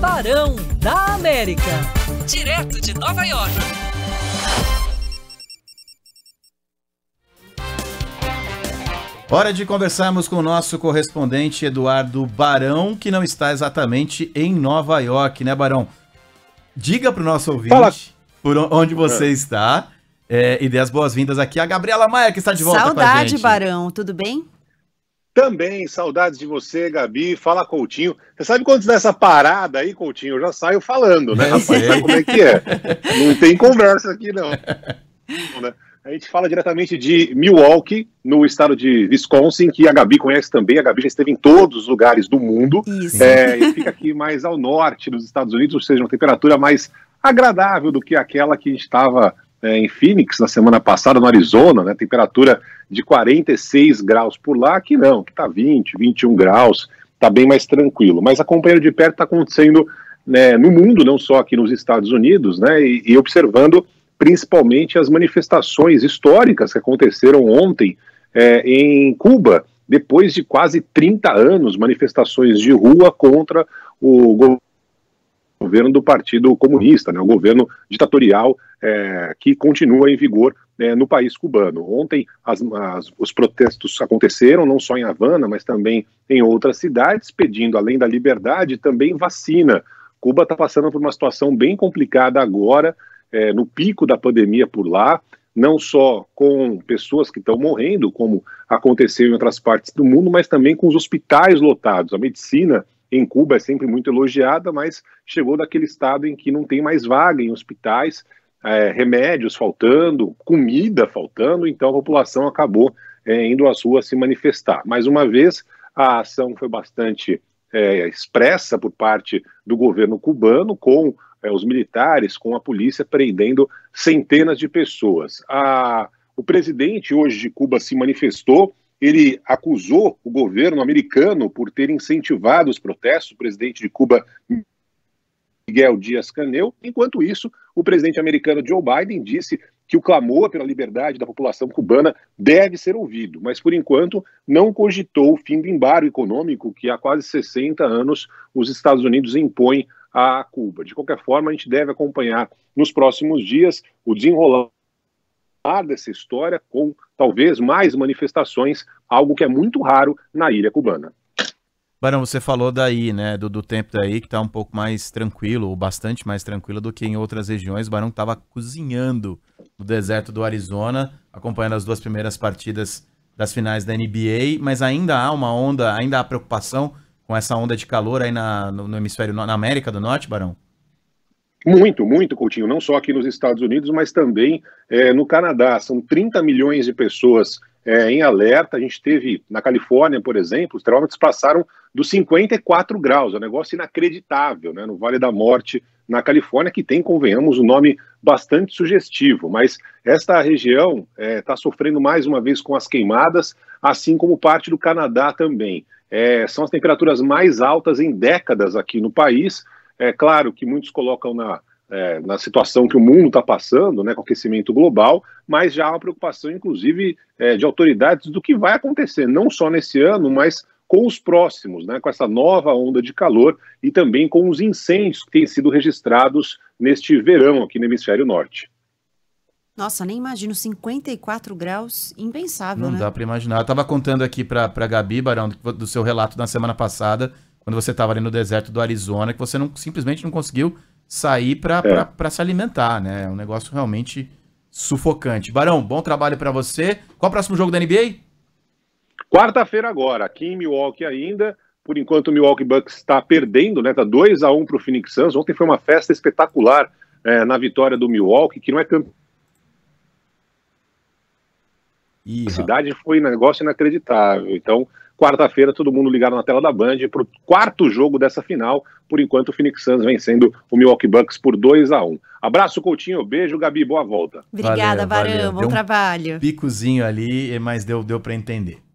Barão da América, direto de Nova York. Hora de conversarmos com o nosso correspondente Eduardo Barão, que não está exatamente em Nova York, né, Barão? Diga para o nosso ouvinte Fala. por onde você é. está é, e dê as boas-vindas aqui a Gabriela Maia, que está de volta Saudade, com a gente. Saudade, Barão. Tudo bem? Também, saudades de você, Gabi. Fala, Coutinho. Você sabe quando dá essa parada aí, Coutinho? Eu já saio falando, né, rapaz? Sabe como é que é? Não tem conversa aqui, não. Né? A gente fala diretamente de Milwaukee, no estado de Wisconsin, que a Gabi conhece também. A Gabi já esteve em todos os lugares do mundo. Isso. É, e fica aqui mais ao norte dos Estados Unidos, ou seja, uma temperatura mais agradável do que aquela que a gente estava é, em Phoenix na semana passada, no Arizona, né, temperatura de 46 graus por lá, que não, que está 20, 21 graus, está bem mais tranquilo. Mas acompanhando de perto está acontecendo né, no mundo, não só aqui nos Estados Unidos, né, e, e, observando principalmente as manifestações históricas que aconteceram ontem é, em Cuba, depois de quase 30 anos, manifestações de rua contra o governo governo do Partido Comunista, né, o governo ditatorial é, que continua em vigor é, no país cubano. Ontem as, as, os protestos aconteceram não só em Havana, mas também em outras cidades, pedindo, além da liberdade, também vacina. Cuba está passando por uma situação bem complicada agora, é, no pico da pandemia por lá, não só com pessoas que estão morrendo, como aconteceu em outras partes do mundo, mas também com os hospitais lotados. A medicina em Cuba é sempre muito elogiada, mas chegou daquele estado em que não tem mais vaga em hospitais, é, remédios faltando, comida faltando, então a população acabou é, indo às ruas se manifestar. Mais uma vez, a ação foi bastante é, expressa por parte do governo cubano, com é, os militares, com a polícia prendendo centenas de pessoas. A, o presidente hoje de Cuba se manifestou ele acusou o governo americano por ter incentivado os protestos. O presidente de Cuba, Miguel Dias Canel. Enquanto isso, o presidente americano Joe Biden disse que o clamor pela liberdade da população cubana deve ser ouvido, mas por enquanto não cogitou o fim do embargo econômico que há quase 60 anos os Estados Unidos impõem a Cuba. De qualquer forma, a gente deve acompanhar nos próximos dias o desenrolar dessa história com talvez mais manifestações, algo que é muito raro na ilha cubana. Barão, você falou daí, né, do, do tempo daí que está um pouco mais tranquilo, ou bastante mais tranquilo do que em outras regiões. O Barão estava cozinhando no deserto do Arizona, acompanhando as duas primeiras partidas das finais da NBA, mas ainda há uma onda, ainda há preocupação com essa onda de calor aí na, no, no hemisfério, na América do Norte, Barão? Muito, muito, Coutinho, não só aqui nos Estados Unidos, mas também é, no Canadá. São 30 milhões de pessoas é, em alerta. A gente teve, na Califórnia, por exemplo, os termômetros passaram dos 54 graus, é um negócio inacreditável, né, no Vale da Morte, na Califórnia, que tem, convenhamos, um nome bastante sugestivo. Mas esta região está eh, é, sofrendo mais uma vez com as queimadas, assim como parte do Canadá também. são as temperaturas mais altas em décadas aqui no país. É claro que muitos colocam na, é, na situação que o mundo está passando, né, com aquecimento global, mas já há uma preocupação, inclusive, é, de autoridades do que vai acontecer, não só nesse ano, mas com os próximos, né, com essa nova onda de calor e também com os incêndios que têm sido registrados neste verão aqui no hemisfério norte. Nossa, nem imagino 54 graus, impensável. Não né? dá para imaginar. Eu estava contando aqui para a Gabi, Barão, do seu relato na semana passada quando você estava ali no deserto do Arizona, que você não, simplesmente não conseguiu sair para é. se alimentar, né? É um negócio realmente sufocante. Barão, bom trabalho para você. Qual o próximo jogo da NBA? Quarta-feira agora, aqui em Milwaukee ainda. Por enquanto o Milwaukee Bucks está perdendo, né? Tá 2 a 1 para o Phoenix Suns. Ontem foi uma festa espetacular é, na vitória do Milwaukee, que não é campeão. A cidade foi um negócio inacreditável. Então, quarta-feira, todo mundo ligado na tela da Band para o quarto jogo dessa final. Por enquanto, o Phoenix Suns vencendo o Milwaukee Bucks por 2 a 1 um. Abraço, Coutinho. Beijo, Gabi. Boa volta. Obrigada, Varão. Barão. Bom um trabalho. Picozinho ali, mas deu, deu para entender.